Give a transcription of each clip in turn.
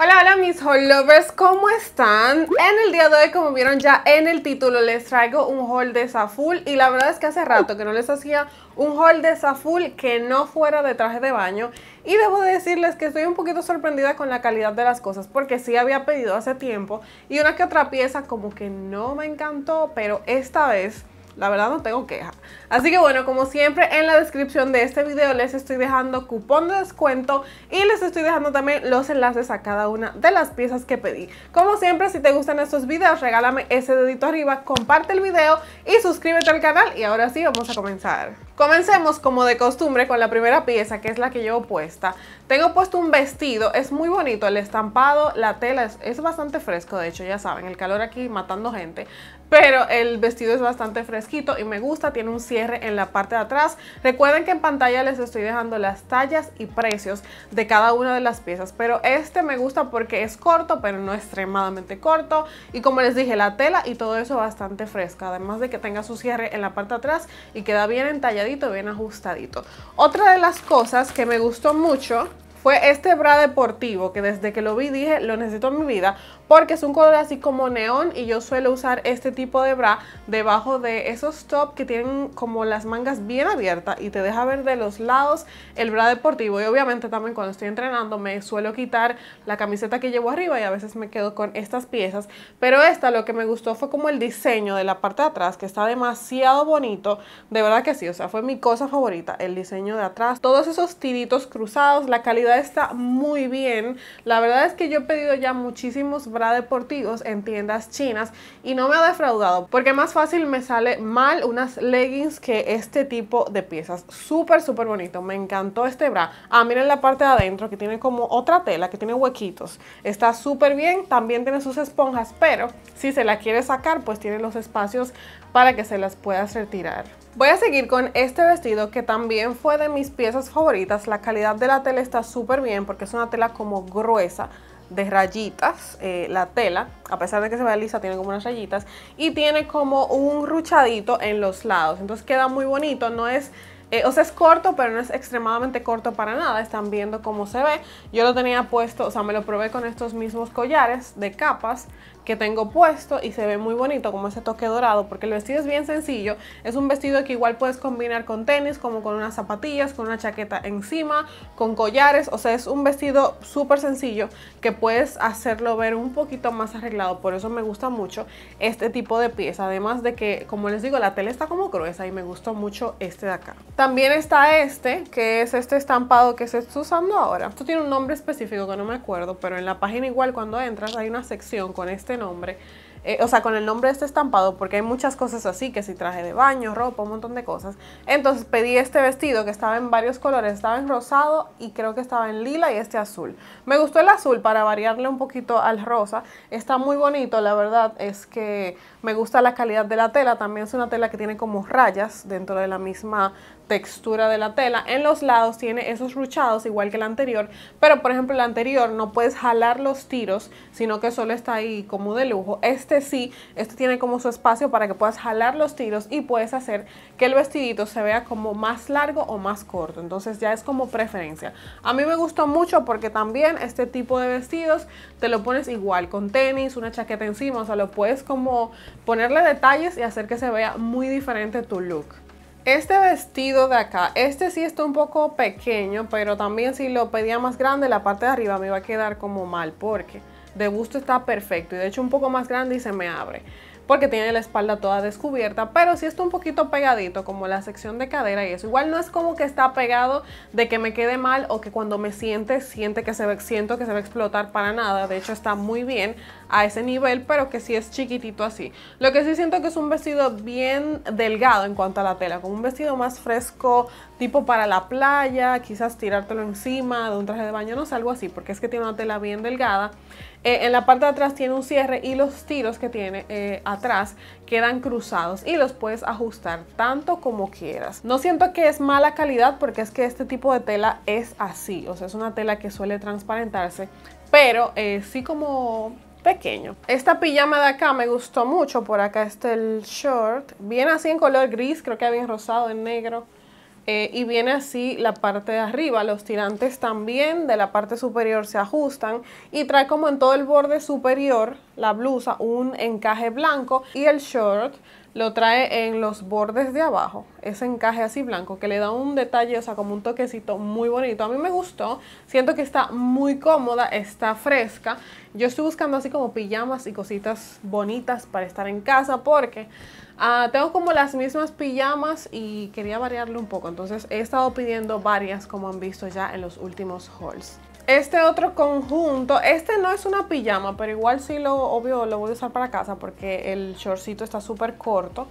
Hola, hola mis haul lovers, ¿cómo están? En el día de hoy, como vieron ya en el título, les traigo un haul de Saful y la verdad es que hace rato que no les hacía un haul de Saful que no fuera de traje de baño y debo decirles que estoy un poquito sorprendida con la calidad de las cosas porque sí había pedido hace tiempo y una que otra pieza como que no me encantó, pero esta vez la verdad no tengo queja. Así que bueno, como siempre en la descripción de este video les estoy dejando cupón de descuento y les estoy dejando también los enlaces a cada una de las piezas que pedí. Como siempre, si te gustan estos videos, regálame ese dedito arriba, comparte el video y suscríbete al canal y ahora sí vamos a comenzar. Comencemos como de costumbre con la primera pieza que es la que llevo puesta. Tengo puesto un vestido, es muy bonito el estampado, la tela es, es bastante fresco de hecho, ya saben, el calor aquí matando gente pero el vestido es bastante fresquito y me gusta, tiene un cierre en la parte de atrás. Recuerden que en pantalla les estoy dejando las tallas y precios de cada una de las piezas, pero este me gusta porque es corto, pero no extremadamente corto. Y como les dije, la tela y todo eso bastante fresca, además de que tenga su cierre en la parte de atrás y queda bien entalladito, bien ajustadito. Otra de las cosas que me gustó mucho fue este bra deportivo que desde que lo vi dije lo necesito en mi vida porque es un color así como neón y yo suelo usar este tipo de bra debajo de esos top que tienen como las mangas bien abiertas y te deja ver de los lados el bra deportivo y obviamente también cuando estoy entrenando me suelo quitar la camiseta que llevo arriba y a veces me quedo con estas piezas pero esta lo que me gustó fue como el diseño de la parte de atrás que está demasiado bonito de verdad que sí, o sea fue mi cosa favorita el diseño de atrás todos esos tiritos cruzados, la calidad está muy bien. La verdad es que yo he pedido ya muchísimos bra deportivos en tiendas chinas y no me ha defraudado porque más fácil me sale mal unas leggings que este tipo de piezas. Súper, súper bonito. Me encantó este bra. Ah, miren la parte de adentro que tiene como otra tela, que tiene huequitos. Está súper bien. También tiene sus esponjas, pero si se la quiere sacar, pues tiene los espacios para que se las hacer retirar. Voy a seguir con este vestido que también fue de mis piezas favoritas. La calidad de la tela está súper bien porque es una tela como gruesa de rayitas eh, la tela, a pesar de que se vea lisa, tiene como unas rayitas y tiene como un ruchadito en los lados, entonces queda muy bonito, no es... Eh, o sea, es corto, pero no es extremadamente corto para nada. Están viendo cómo se ve. Yo lo tenía puesto, o sea, me lo probé con estos mismos collares de capas que tengo puesto y se ve muy bonito como ese toque dorado porque el vestido es bien sencillo, es un vestido que igual puedes combinar con tenis, como con unas zapatillas, con una chaqueta encima, con collares, o sea es un vestido súper sencillo que puedes hacerlo ver un poquito más arreglado, por eso me gusta mucho este tipo de pieza, además de que como les digo la tela está como gruesa y me gustó mucho este de acá. También está este, que es este estampado que se está usando ahora, esto tiene un nombre específico que no me acuerdo, pero en la página igual cuando entras hay una sección con este nombre, eh, o sea, con el nombre de este estampado, porque hay muchas cosas así, que si traje de baño, ropa, un montón de cosas. Entonces pedí este vestido que estaba en varios colores, estaba en rosado y creo que estaba en lila y este azul. Me gustó el azul para variarle un poquito al rosa, está muy bonito, la verdad es que me gusta la calidad de la tela, también es una tela que tiene como rayas dentro de la misma textura de la tela. En los lados tiene esos ruchados igual que el anterior, pero por ejemplo el anterior no puedes jalar los tiros, sino que solo está ahí como de lujo. Este este sí, este tiene como su espacio para que puedas jalar los tiros y puedes hacer que el vestidito se vea como más largo o más corto. Entonces ya es como preferencia. A mí me gustó mucho porque también este tipo de vestidos te lo pones igual con tenis, una chaqueta encima, o sea, lo puedes como ponerle detalles y hacer que se vea muy diferente tu look. Este vestido de acá, este sí está un poco pequeño, pero también si lo pedía más grande, la parte de arriba me iba a quedar como mal porque de gusto está perfecto y de hecho un poco más grande y se me abre porque tiene la espalda toda descubierta, pero si sí está un poquito pegadito, como la sección de cadera y eso. Igual no es como que está pegado de que me quede mal o que cuando me siente, siente que se ve, siento que se va a explotar para nada. De hecho, está muy bien a ese nivel, pero que sí es chiquitito así. Lo que sí siento que es un vestido bien delgado en cuanto a la tela, como un vestido más fresco, tipo para la playa, quizás tirártelo encima de un traje de baño, no sé, algo así, porque es que tiene una tela bien delgada. Eh, en la parte de atrás tiene un cierre y los tiros que tiene eh, atrás quedan cruzados y los puedes ajustar tanto como quieras. No siento que es mala calidad porque es que este tipo de tela es así, o sea, es una tela que suele transparentarse, pero sí como pequeño. Esta pijama de acá me gustó mucho, por acá está el short, viene así en color gris, creo que bien rosado, en negro. Eh, y viene así la parte de arriba. Los tirantes también de la parte superior se ajustan y trae como en todo el borde superior la blusa un encaje blanco y el short lo trae en los bordes de abajo, ese encaje así blanco que le da un detalle, o sea, como un toquecito muy bonito. A mí me gustó, siento que está muy cómoda, está fresca. Yo estoy buscando así como pijamas y cositas bonitas para estar en casa porque Ah, tengo como las mismas pijamas y quería variarle un poco, entonces he estado pidiendo varias como han visto ya en los últimos hauls. Este otro conjunto, este no es una pijama, pero igual sí lo, obvio, lo voy a usar para casa porque el shortcito está súper corto.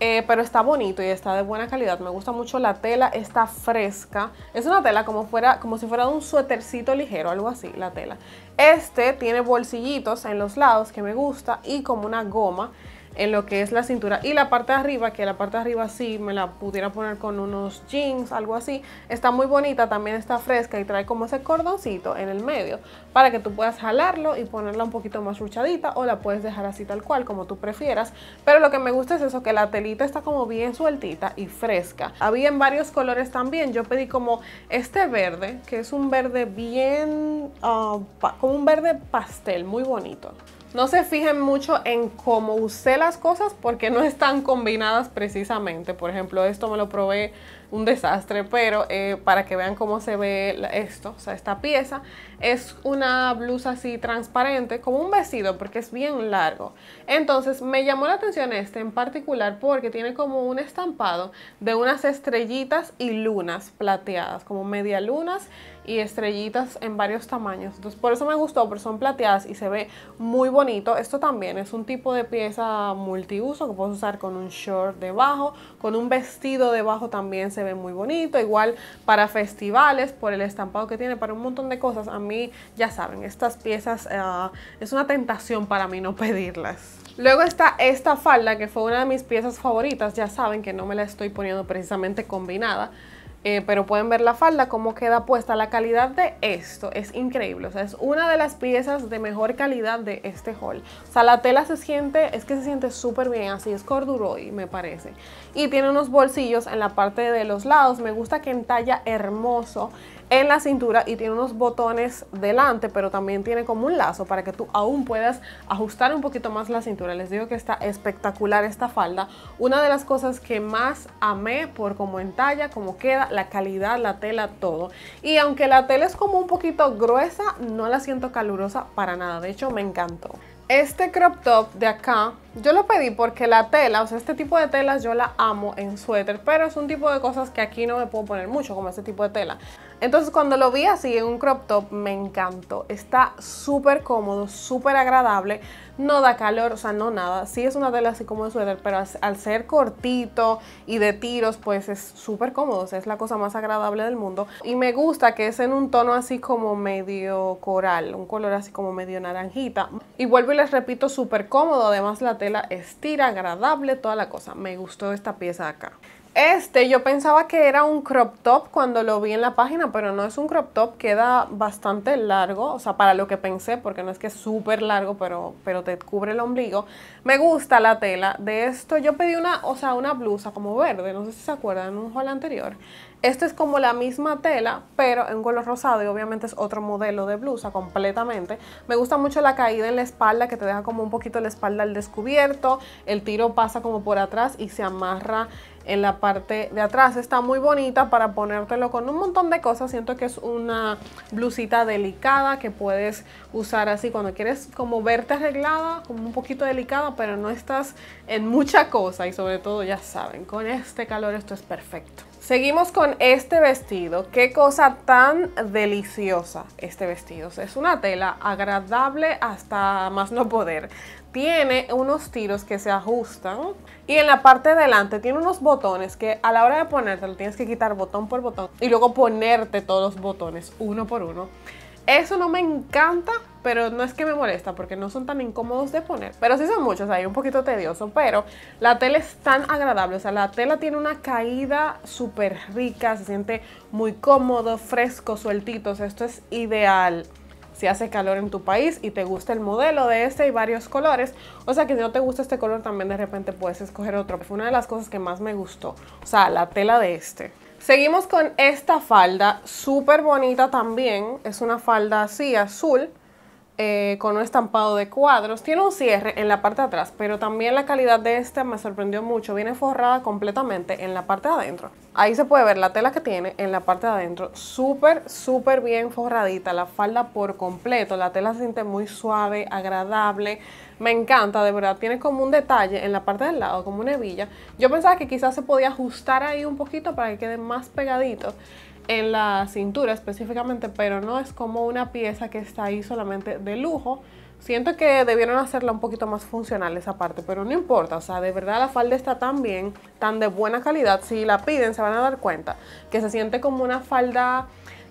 Eh, pero está bonito y está de buena calidad. Me gusta mucho la tela, está fresca. Es una tela como, fuera, como si fuera un suétercito ligero, algo así, la tela. Este tiene bolsillitos en los lados que me gusta y como una goma en lo que es la cintura y la parte de arriba, que la parte de arriba sí me la pudiera poner con unos jeans, algo así. Está muy bonita, también está fresca y trae como ese cordoncito en el medio para que tú puedas jalarlo y ponerla un poquito más ruchadita o la puedes dejar así tal cual, como tú prefieras. Pero lo que me gusta es eso, que la telita está como bien sueltita y fresca. Había en varios colores también, yo pedí como este verde, que es un verde bien, ah, como un verde pastel, muy bonito. No se fijen mucho en cómo usé las cosas porque no están combinadas precisamente. Por ejemplo, esto me lo probé un desastre, pero eh, para que vean cómo se ve esto, o sea, esta pieza es una blusa así transparente, como un vestido, porque es bien largo. Entonces me llamó la atención este en particular porque tiene como un estampado de unas estrellitas y lunas plateadas, como media lunas y estrellitas en varios tamaños. Entonces por eso me gustó, porque son plateadas y se ve muy bonito. Esto también es un tipo de pieza multiuso que puedes usar con un short debajo, con un vestido debajo también se ve muy bonito. Igual para festivales, por el estampado que tiene, para un montón de cosas. A mí, ya saben, estas piezas eh, es una tentación para mí no pedirlas. Luego está esta falda que fue una de mis piezas favoritas. Ya saben que no me la estoy poniendo precisamente combinada eh, pero pueden ver la falda, cómo queda puesta. La calidad de esto es increíble. O sea, es una de las piezas de mejor calidad de este haul. O sea, la tela se siente, es que se siente súper bien. Así es corduroy, me parece. Y tiene unos bolsillos en la parte de los lados. Me gusta que entalla hermoso en la cintura y tiene unos botones delante, pero también tiene como un lazo para que tú aún puedas ajustar un poquito más la cintura. Les digo que está espectacular esta falda. Una de las cosas que más amé por cómo entalla, cómo queda, la calidad, la tela, todo. Y aunque la tela es como un poquito gruesa, no la siento calurosa para nada. De hecho, me encantó. Este crop top de acá, yo lo pedí porque la tela, o sea, este tipo de telas yo la amo en suéter, pero es un tipo de cosas que aquí no me puedo poner mucho, como este tipo de tela. Entonces cuando lo vi así en un crop top me encantó. Está súper cómodo, súper agradable. No da calor, o sea, no nada. Sí es una tela así como de suéter, pero al, ser cortito y de tiros, pues es súper cómodo. es la cosa más agradable del mundo. Y me gusta que es en un tono así como medio coral, un color así como medio naranjita. Y vuelvo y les repito, súper cómodo. Además la tela estira, agradable, toda la cosa. Me gustó esta pieza acá. Este, yo pensaba que era un crop top cuando lo vi en la página, pero no es un crop top, queda bastante largo, o sea, para lo que pensé, porque no es que es súper largo, pero, pero te cubre el ombligo. Me gusta la tela. De esto yo pedí una, o sea, una blusa como verde, no sé si se acuerdan, un haul anterior, esta es como la misma tela, pero en color rosado y obviamente es otro modelo de blusa completamente. Me gusta mucho la caída en la espalda que te deja como un poquito la espalda al descubierto. El tiro pasa como por atrás y se amarra en la parte de atrás. Está muy bonita para ponértelo con un montón de cosas. Siento que es una blusita delicada que puedes usar así cuando quieres como verte arreglada, como un poquito delicada, pero no estás en mucha cosa. Y sobre todo, ya saben, con este calor esto es perfecto. Seguimos con este vestido. Qué cosa tan deliciosa este vestido. Es una tela agradable hasta más no poder. Tiene unos tiros que se ajustan y en la parte de delante tiene unos botones que a la hora de ponértelo tienes que quitar botón por botón y luego ponerte todos los botones uno por uno. Eso no me encanta pero no es que me molesta porque no son tan incómodos de poner, pero sí son muchos, hay un poquito tedioso, pero la tela es tan agradable, o sea, la tela tiene una caída súper rica, se siente muy cómodo, fresco, sueltito, o sea, esto es ideal si hace calor en tu país y te gusta el modelo de este y varios colores. O sea que si no te gusta este color también de repente puedes escoger otro. Fue una de las cosas que más me gustó. O sea, la tela de este. Seguimos con esta falda, súper bonita también. Es una falda así, azul. Eh, con un estampado de cuadros. Tiene un cierre en la parte de atrás, pero también la calidad de este me sorprendió mucho. Viene forrada completamente en la parte de adentro. Ahí se puede ver la tela que tiene en la parte de adentro, súper, súper bien forradita, la falda por completo, la tela se siente muy suave, agradable, me encanta, de verdad, tiene como un detalle en la parte del lado, como una hebilla. Yo pensaba que quizás se podía ajustar ahí un poquito para que quede más pegadito en la cintura específicamente, pero no es como una pieza que está ahí solamente de lujo, Siento que debieron hacerla un poquito más funcional esa parte, pero no importa, o sea, de verdad la falda está tan bien, tan de buena calidad, si la piden se van a dar cuenta que se siente como una falda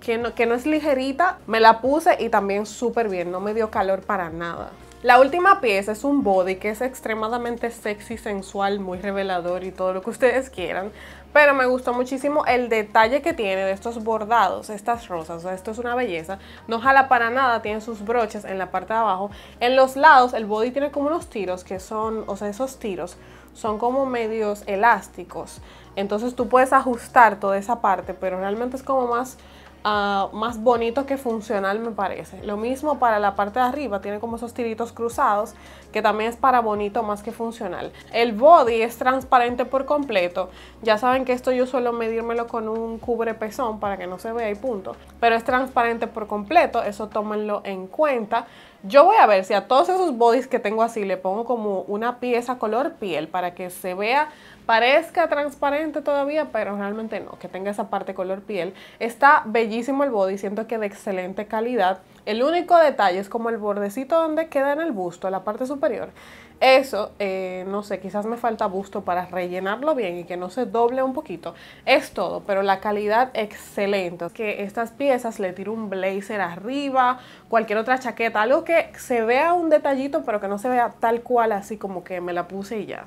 que no, que no es ligerita, me la puse y también súper bien, no me dio calor para nada. La última pieza es un body que es extremadamente sexy, sensual, muy revelador y todo lo que ustedes quieran. Pero me gustó muchísimo el detalle que tiene de estos bordados, estas rosas. O sea, esto es una belleza. No jala para nada, tiene sus broches en la parte de abajo. En los lados el body tiene como unos tiros que son, o sea, esos tiros son como medios elásticos. Entonces tú puedes ajustar toda esa parte, pero realmente es como más Ah, más bonito que funcional me parece. Lo mismo para la parte de arriba, tiene como esos tiritos cruzados, que también es para bonito más que funcional. El body es transparente por completo. Ya saben que esto yo suelo medírmelo con un cubre pezón para que no se vea y punto. Pero es transparente por completo, eso tómenlo en cuenta. Yo voy a ver si a todos esos bodies que tengo así le pongo como una pieza color piel para que se vea, parezca transparente todavía, pero realmente no, que tenga esa parte color piel. Está bellísimo el body, siento que de excelente calidad. El único detalle es como el bordecito donde queda en el busto, la parte superior, eso, eh, no sé, quizás me falta busto para rellenarlo bien y que no se doble un poquito. Es todo, pero la calidad excelente. Que estas piezas le tiro un blazer arriba, cualquier otra chaqueta, algo que se vea un detallito pero que no se vea tal cual así como que me la puse y ya.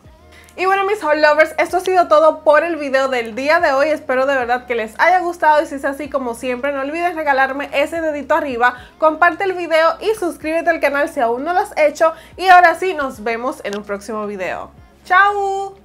Y bueno mis haul lovers, esto ha sido todo por el video del día de hoy, espero de verdad que les haya gustado y si es así como siempre no olvides regalarme ese dedito arriba, comparte el video y suscríbete al canal si aún no lo has hecho y ahora sí nos vemos en un próximo video. ¡Chao!